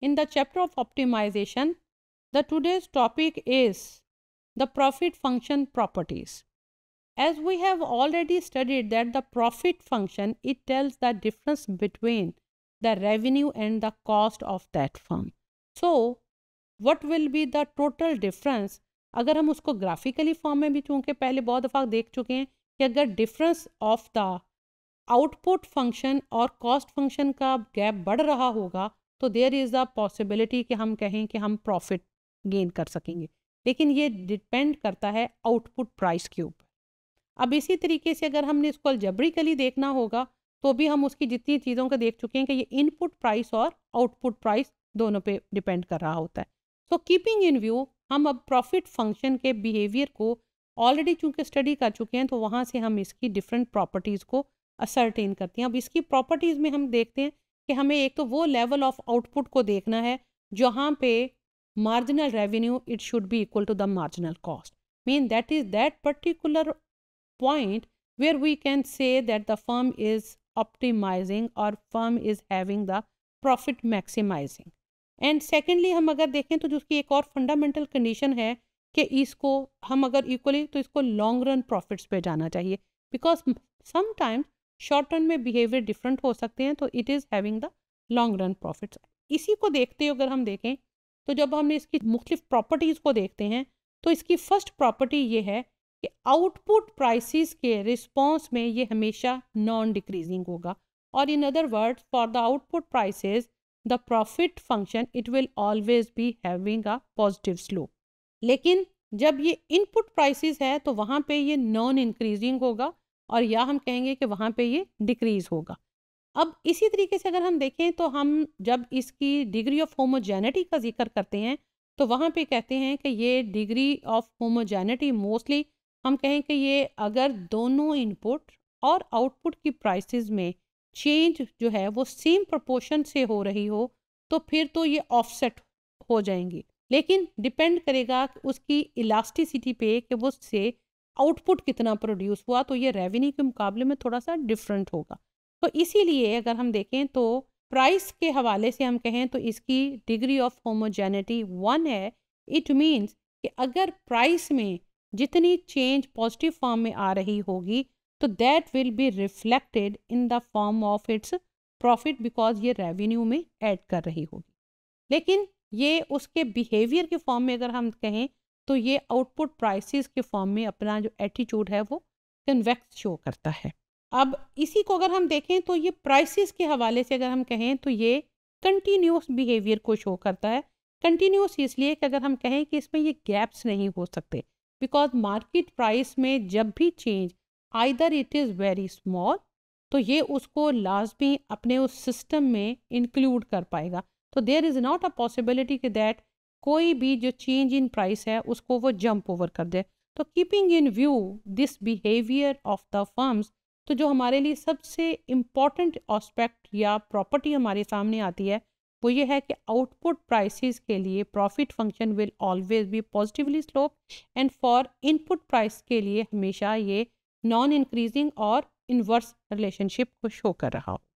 In the chapter of optimization, the today's topic is the profit function properties. As we have already studied that the profit function, it tells the difference between the revenue and the cost of that firm. So, what will be the total difference agar hum usko graphically form mein bhi चूँकि pehle bahut dafa dekh chuke hain ki agar difference of the output function और cost function का gap बढ़ रहा होगा तो there is the possibility कि हम कहें कि हम प्रॉफिट गेन कर सकेंगे लेकिन ये डिपेंड करता है आउटपुट प्राइस के ऊपर अब इसी तरीके से अगर हमने इसको अलजबरिकली देखना होगा तो भी हम उसकी जितनी चीज़ों को देख चुके हैं कि ये इनपुट प्राइस और आउटपुट प्राइस दोनों पे डिपेंड कर रहा होता है सो कीपिंग इन व्यू हम अब प्रॉफिट फंक्शन के बिहेवियर को ऑलरेडी चूंकि स्टडी कर चुके हैं तो वहाँ से हम इसकी डिफरेंट प्रॉपर्टीज़ को असरटेन करते हैं अब इसकी प्रॉपर्टीज़ में हम देखते हैं कि हमें एक तो वो लेवल ऑफ आउटपुट को देखना है जहाँ पे marginal revenue it should be equal to the marginal cost mean that is that particular point where we can say that the firm is optimising और firm is having the profit maximising and secondly हम अगर देखें तो जो उसकी एक और fundamental condition है कि इसको हम अगर इक्वली तो इसको लॉन्ग रन प्रॉफिट्स पे जाना चाहिए बिकॉज समटाइम्स शॉर्ट टर्म में बिहेवियर डिफरेंट हो सकते हैं तो it is having the long run profits इसी को देखते हुए अगर हम देखें तो जब हम इसकी मुख्तफ प्रॉपर्टीज़ को देखते हैं तो इसकी फर्स्ट प्रॉपर्टी ये है कि आउटपुट प्राइसिस के रिस्पॉन्स में ये हमेशा नॉन डिक्रीजिंग होगा और in other words for the output prices the profit function it will always be having a positive slope लेकिन जब ये इनपुट प्राइसेस है तो वहाँ पे ये नॉन इंक्रीजिंग होगा और या हम कहेंगे कि वहाँ पे ये डिक्रीज़ होगा अब इसी तरीके से अगर हम देखें तो हम जब इसकी डिग्री ऑफ होमोजेनिटी का जिक्र करते हैं तो वहाँ पे कहते हैं कि ये डिग्री ऑफ होमोजेनिटी मोस्टली हम कहें कि ये अगर दोनों इनपुट और आउटपुट की प्राइसेस में चेंज जो है वो सेम प्रपोर्शन से हो रही हो तो फिर तो ये ऑफसेट हो जाएंगी लेकिन डिपेंड करेगा उसकी इलास्टिसिटी पे कि वो से आउटपुट कितना प्रोड्यूस हुआ तो ये रेवेन्यू के मुकाबले में थोड़ा सा डिफरेंट होगा तो इसीलिए अगर हम देखें तो प्राइस के हवाले से हम कहें तो इसकी डिग्री ऑफ होमोजेनिटी वन है इट मीन्स कि अगर प्राइस में जितनी चेंज पॉजिटिव फॉर्म में आ रही होगी तो that will be reflected in the form of its profit because ये रेवेन्यू में ऐड कर रही होगी लेकिन ये उसके बिहेवियर के फॉर्म में अगर हम कहें तो ये आउटपुट प्राइसेस के फॉर्म में अपना जो एटीट्यूड है वो कन्वेक्स शो करता है अब इसी को अगर हम देखें तो ये प्राइसेस के हवाले से अगर हम कहें तो ये कंटिन्यूस बिहेवियर को शो करता है कंटिन्यूस इसलिए कि अगर हम कहें कि इसमें ये गैप्स नहीं हो सकते बिकॉज मार्केट प्राइस में जब भी change either it is very small तो ये उसको लाजमी अपने उस सिस्टम में इंक्लूड कर पाएगा तो there is not a possibility कि दैट कोई भी जो चेंज इन प्राइस है उसको वो जंप ओवर कर दे तो keeping in view this behaviour of the firms तो जो हमारे लिए सबसे इम्पॉर्टेंट ऑस्पेक्ट या प्रॉपर्टी हमारे सामने आती है वो ये है कि आउटपुट प्राइसेस के लिए profit function will always be positively slope and for input price के लिए हमेशा ये नॉन इंक्रीजिंग और इन्वर्स रिलेशनशिप को शो कर रहा हो